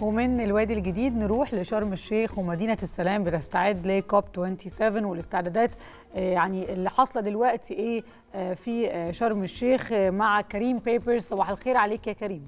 ومن الوادي الجديد نروح لشرم الشيخ ومدينه السلام بتستعد لكوب 27 والاستعدادات آه، يعني اللي حاصله دلوقتي ايه آه، في آه، شرم الشيخ مع كريم بيبرز صباح الخير عليك يا كريم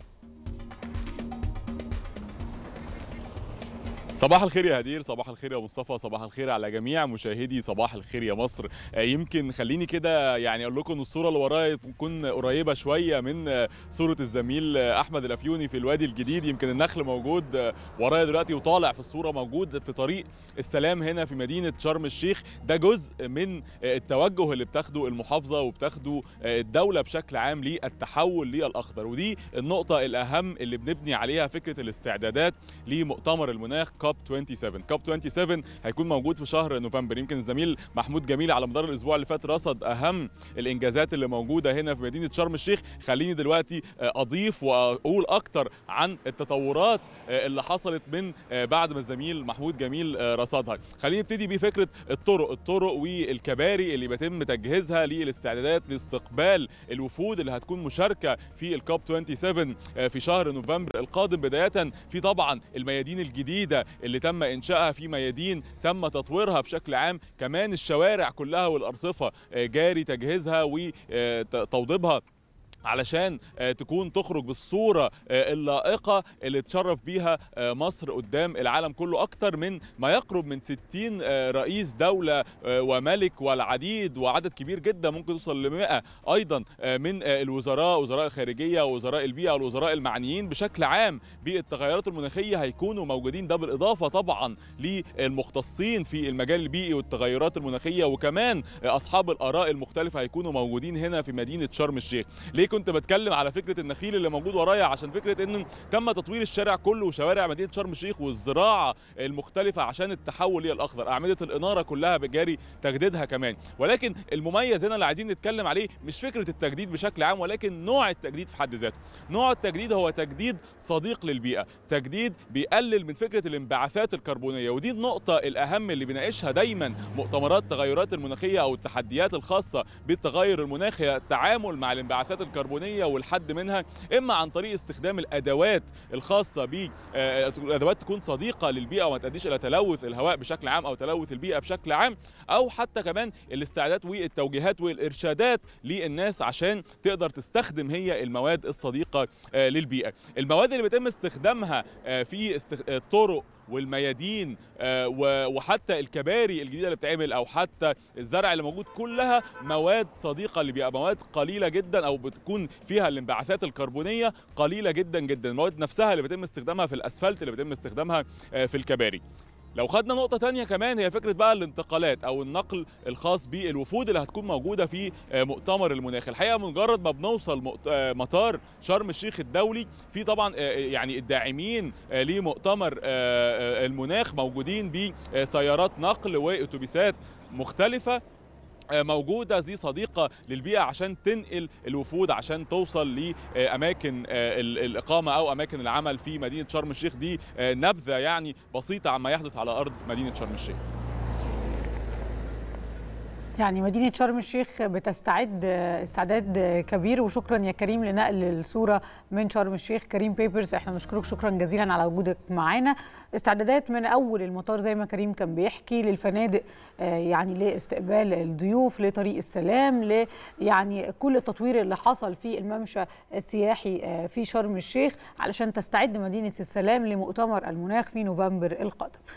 صباح الخير يا هدير صباح الخير يا مصطفى صباح الخير على جميع مشاهدي صباح الخير يا مصر آه، يمكن خليني كده يعني اقول لكم الصوره اللي ورايا تكون قريبه شويه من آه، صوره الزميل آه، احمد الافيوني في الوادي الجديد يمكن النخل موجود ورايا دلوقتي وطالع في الصوره موجود في طريق السلام هنا في مدينه شرم الشيخ ده جزء من التوجه اللي بتاخده المحافظه وبتاخده الدوله بشكل عام للتحول للاخضر ودي النقطه الاهم اللي بنبني عليها فكره الاستعدادات لمؤتمر المناخ كاب 27 كاب 27 هيكون موجود في شهر نوفمبر يمكن الزميل محمود جميل على مدار الاسبوع اللي فات رصد اهم الانجازات اللي موجوده هنا في مدينه شرم الشيخ خليني دلوقتي آه، اضيف واقول اكتر عن التطورات آه، اللي حصلت من آه، بعد ما الزميل محمود جميل رصدها خليني نبتدي بفكره الطرق الطرق والكباري اللي بيتم تجهيزها للاستعدادات لاستقبال الوفود اللي هتكون مشاركه في الكاب 27 في شهر نوفمبر القادم بدايه في طبعا الميادين الجديده اللي تم انشائها في ميادين تم تطويرها بشكل عام كمان الشوارع كلها والارصفه آه، جاري تجهيزها وتوضيبها علشان آه، تكون تخرج بالصورة آه، اللائقة اللي تشرف بيها آه، مصر قدام العالم كله أكتر من ما يقرب من 60 رئيس دولة وملك والعديد وعدد كبير جدا ممكن توصل ل 100 أيضا من الوزراء وزراء الخارجية ووزراء البيئة والوزراء المعنيين بشكل عام بالتغيرات المناخية هيكونوا موجودين ده بالإضافة طبعا للمختصين في المجال البيئي والتغيرات المناخية وكمان أصحاب الآراء المختلفة هيكونوا موجودين هنا في مدينة شرم الشيخ ليه كنت بتكلم على فكره النخيل اللي موجود ورايا عشان فكره ان تم تطوير الشارع كله وشوارع مدينه شرم الشيخ والزراعه المختلفه عشان التحول الى الاخضر اعمده الاناره كلها بجاري تجديدها كمان ولكن المميز هنا اللي عايزين نتكلم عليه مش فكره التجديد بشكل عام ولكن نوع التجديد في حد ذاته نوع التجديد هو تجديد صديق للبيئه تجديد بيقلل من فكره الانبعاثات الكربونيه ودي النقطه الاهم اللي بنناقشها دايما مؤتمرات التغيرات المناخيه او التحديات الخاصه بالتغير المناخي التعامل مع الانبعاثات الكربونيه الكربونيه والحد منها اما عن طريق استخدام الادوات الخاصه ب آه، ادوات تكون صديقه للبيئه وما تؤديش الى تلوث الهواء بشكل عام او تلوث البيئه بشكل عام او حتى كمان الاستعداد والتوجيهات والارشادات للناس عشان تقدر تستخدم هي المواد الصديقه آه، للبيئه المواد اللي بيتم استخدامها آه، في الطرق والميادين آه، وحتى الكباري الجديده اللي بتعمل او حتى الزرع اللي موجود كلها مواد صديقه اللي بيبقى مواد قليله جدا او بتكون فيها الانبعاثات الكربونيه قليله جدا جدا المواد نفسها اللي بيتم استخدامها في الاسفلت اللي بيتم استخدامها آه، في الكباري لو خدنا نقطة تانية كمان هي فكرة بقى الانتقالات أو النقل الخاص بالوفود اللي هتكون موجودة في آه، مؤتمر المناخ، الحقيقة مجرد ما بنوصل آه، مطار شرم الشيخ الدولي في طبعا آه، يعني الداعمين لمؤتمر المناخ موجودين بسيارات نقل وأتوبيسات مختلفة موجوده زي صديقه للبيئه عشان تنقل الوفود عشان توصل لاماكن آه، الاقامه او اماكن العمل في مدينه شرم الشيخ دي آه، نبذه يعني بسيطه عما يحدث على ارض مدينه شرم الشيخ يعني مدينة شرم الشيخ بتستعد استعداد كبير وشكرا يا كريم لنقل الصورة من شرم الشيخ كريم بيبرز احنا بنشكرك شكرا جزيلا على وجودك معانا استعدادات من أول المطار زي ما كريم كان بيحكي للفنادق آه، يعني لاستقبال الضيوف لطريق السلام ل يعني كل التطوير اللي حصل في الممشى السياحي آه، في شرم الشيخ علشان تستعد مدينة السلام لمؤتمر المناخ في نوفمبر القادم